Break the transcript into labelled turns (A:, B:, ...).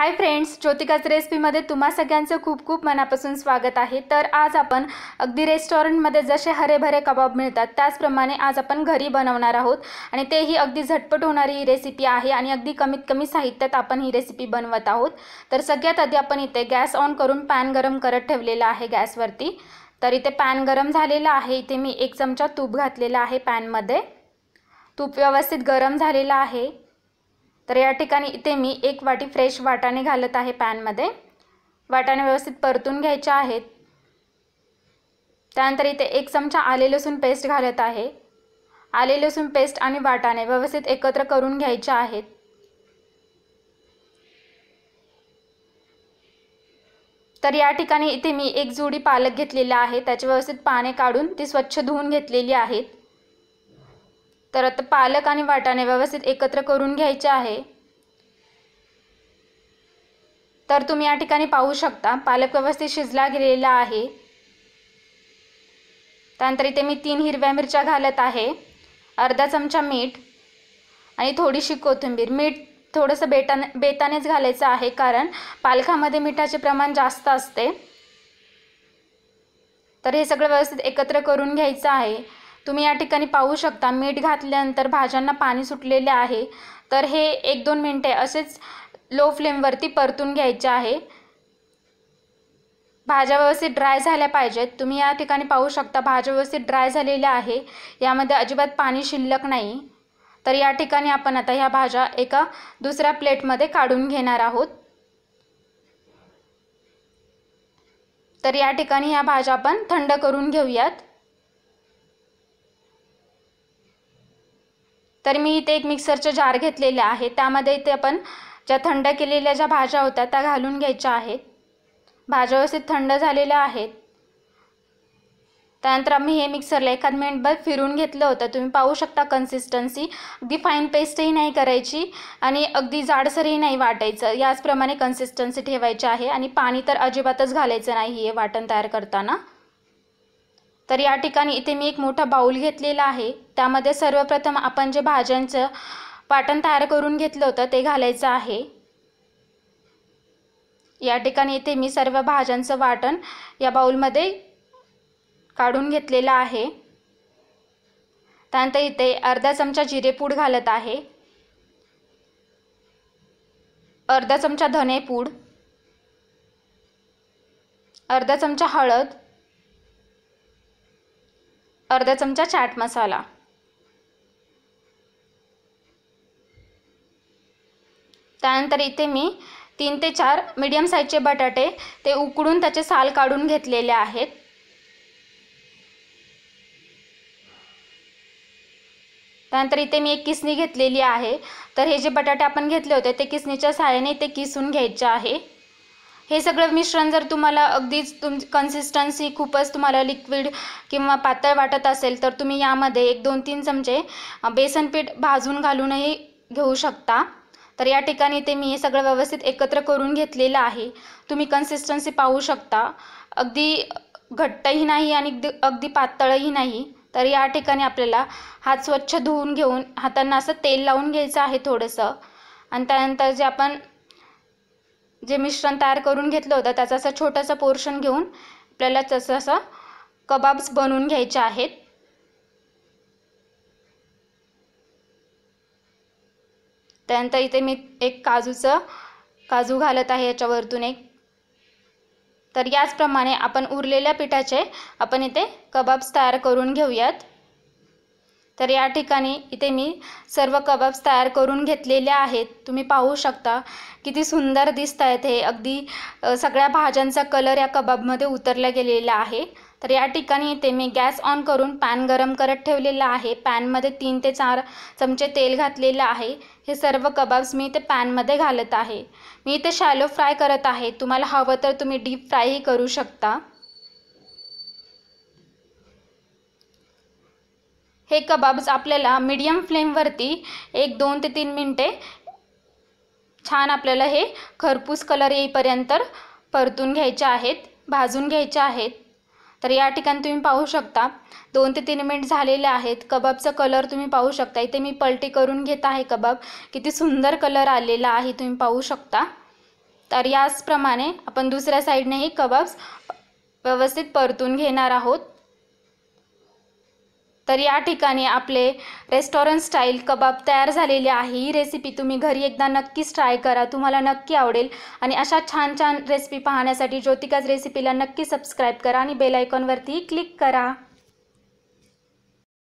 A: hi friends ज्योतिकाच रेसिपीमध्ये तुम्हा सगळ्यांचं खूप खूप मनापासून स्वागत आहे तर आज आपण अगदी रेस्टॉरंटमध्ये जसे हरेभरे कबाब मिळतात त्याचप्रमाणे आज आपण घरी बनवणार आहोत आणि तेही अगदी झटपट होणारी ही रेसिपी आहे आणि अगदी कमीत कमी साहित्यात आपण ही रेसिपी बनवत आहोत तर सगळ्यात आधी आपण इथे गॅस ऑन करून पॅन गरम करत ठेवलेला आहे गॅसवरती तर इथे पॅन गरम झालेला आहे इथे मी एक चमचा तूप घातलेला आहे पॅनमध्ये तूप व्यवस्थित गरम झालेला आहे तर या ठिकाणी इथे मी एक वाटी फ्रेश वाटाणे घालत आहे पॅनमध्ये वाटाणे व्यवस्थित परतून घ्यायच्या आहेत त्यानंतर इथे एक चमचा आले लसूण पेस्ट घालत आहे आले लसूण पेस्ट आणि वाटाणे व्यवस्थित एकत्र करून घ्यायचे आहेत तर या ठिकाणी इथे मी एक जुडी पालक घेतलेला आहे त्याचे व्यवस्थित पाने काढून ती स्वच्छ धुवून घेतलेली आहेत तर आता पालक आणि वाटाणे व्यवस्थित एकत्र करून घ्यायचे आहे तर तुम्ही या ठिकाणी पाहू शकता पालक व्यवस्थित शिजला गेलेला आहे त्यानंतर इथे मी तीन हिरव्या मिरच्या घालत आहे अर्धा चमचा मीठ आणि थोडीशी कोथिंबीर मीठ थोडंसं बेटाने बेतानेच घालायचं आहे कारण पालखामध्ये मिठाचे प्रमाण जास्त असते तर हे सगळं व्यवस्थित एकत्र करून घ्यायचं आहे तुम्ही या ठिकाणी पाहू शकता मीठ घातल्यानंतर भाज्यांना पाणी सुटलेले आहे तर हे एक दोन मिनटे असेच लो फ्लेमवरती परतून घ्यायचे आहे भाज्या व्यवस्थित ड्राय झाल्या पाहिजेत तुम्ही या ठिकाणी पाहू शकता भाज्या व्यवस्थित ड्राय झालेल्या आहे यामध्ये अजिबात पाणी शिल्लक नाही तर या ठिकाणी आपण आता ह्या भाज्या एका दुसऱ्या प्लेटमध्ये काढून घेणार आहोत तर या ठिकाणी ह्या भाज्या आपण थंड करून घेऊयात तर मी इथे एक मिक्सरचे जार घेतलेले आहे त्यामध्ये इथे आपण ज्या थंड केलेल्या ज्या भाज्या होत्या त्या घालून घ्यायच्या आहेत भाज्या व्यवस्थित थंड झालेल्या आहेत त्यानंतर आम्ही हे मिक्सरला एखाद मिनिटभर फिरून घेतलं होतं तुम्ही पाहू शकता कन्सिस्टन्सी अगदी फाईन पेस्टही नाही करायची आणि अगदी जाडसरही नाही वाटायचं याचप्रमाणे कन्सिस्टन्सी ठेवायची आहे आणि पाणी तर अजिबातच घालायचं नाही हे वाटण तयार करताना तर या ठिकाणी इथे मी एक मोठा बाऊल घेतलेला आहे त्यामध्ये सर्वप्रथम आपण जे भाज्यांचं वाटण तयार करून घेतलं होतं ते घालायचं आहे या ठिकाणी इथे मी सर्व भाज्यांचं वाटण या बाऊलमध्ये काढून घेतलेलं आहे त्यानंतर इथे अर्धा चमचा जिरेपूड घालत आहे अर्धा चमचा धनेपूड अर्धा चमचा हळद अर्धा चमचा चाट मसाला त्यानंतर इथे मी तीन ते चार मीडियम साईजचे बटाटे ते उकडून त्याचे साल काढून घेतलेले आहेत त्यानंतर इथे मी एक किसणी घेतलेली आहे तर हे जे बटाटे आपण घेतले होते ते किसणीच्या साहाय्याने ते किसून घ्यायचे आहे हे सगळं मिश्रण जर तुम्हाला अगदीच तुम कन्सिस्टन्सी खूपच तुम्हाला लिक्विड किंवा पातळ वाटत असेल तर तुम्ही यामध्ये एक दोन तीन चमचे बेसन पीठ भाजून घालूनही घेऊ शकता तर या ठिकाणी ते मी हे सगळं व्यवस्थित एकत्र करून घेतलेलं आहे तुम्ही कन्सिस्टन्सी पाहू शकता अगदी घट्टही नाही आणि अगदी पातळही नाही तर या ठिकाणी आपल्याला हात स्वच्छ धुवून घेऊन हातांना असं तेल लावून घ्यायचं आहे थोडंसं आणि त्यानंतर जे आपण जे मिश्रण तयार करून घेतलं होतं त्याचं असं छोटंसं पोर्शन घेऊन आपल्याला तसं असं कबाब्स बनवून घ्यायचे आहेत त्यानंतर इथे मी एक काजूचं काजू घालत आहे याच्यावरतून एक तर याचप्रमाणे आपण उरलेल्या पिठाचे आपण इथे कबाब्स तयार करून घेऊयात तर या ठिकाणी इथे मी सर्व कबाब्स तयार करून घेतलेले आहेत तुम्ही पाहू शकता किती सुंदर दिसत आहेत हे अगदी सगळ्या भाज्यांचा कलर या कबाबमध्ये उतरला गेलेला आहे तर या ठिकाणी इथे मी गॅस ऑन करून पॅन गरम करत ठेवलेला आहे पॅनमध्ये तीन ते चार चमचे तेल घातलेलं आहे हे सर्व कबाब्स मी इथे पॅनमध्ये घालत आहे मी इथे शॅलो फ्राय करत आहे तुम्हाला हवं तर तुम्ही डीप फ्रायही करू शकता हे कबाब्स आपल्याला मीडियम फ्लेमवरती एक दोन ते तीन मिनटे छान आपल्याला हे खरपूस कलर येईपर्यंत परतून घ्यायचे आहेत भाजून घ्यायचे आहेत तर या ठिकाणी तुम्ही पाहू शकता दोन ते तीन मिनिट झालेले आहेत कबाबचा कलर तुम्ही पाहू शकता इथे मी पलटी करून घेत आहे कबाब किती सुंदर कलर आलेला आहे तुम्ही पाहू शकता तर याचप्रमाणे आपण दुसऱ्या साईडनेही कबाब्स व्यवस्थित परतून घेणार आहोत तर या ठिकाणी आपले रेस्टॉरंट स्टाईल कबाब तयार झालेले आहे ही रेसिपी तुम्ही घरी एकदा नक्कीच ट्राय करा तुम्हाला नक्की आवडेल आणि अशा छान छान रेसिपी पाहण्यासाठी ज्योतिकाज रेसिपीला नक्की सबस्क्राईब करा आणि बेलायकॉनवरतीही क्लिक करा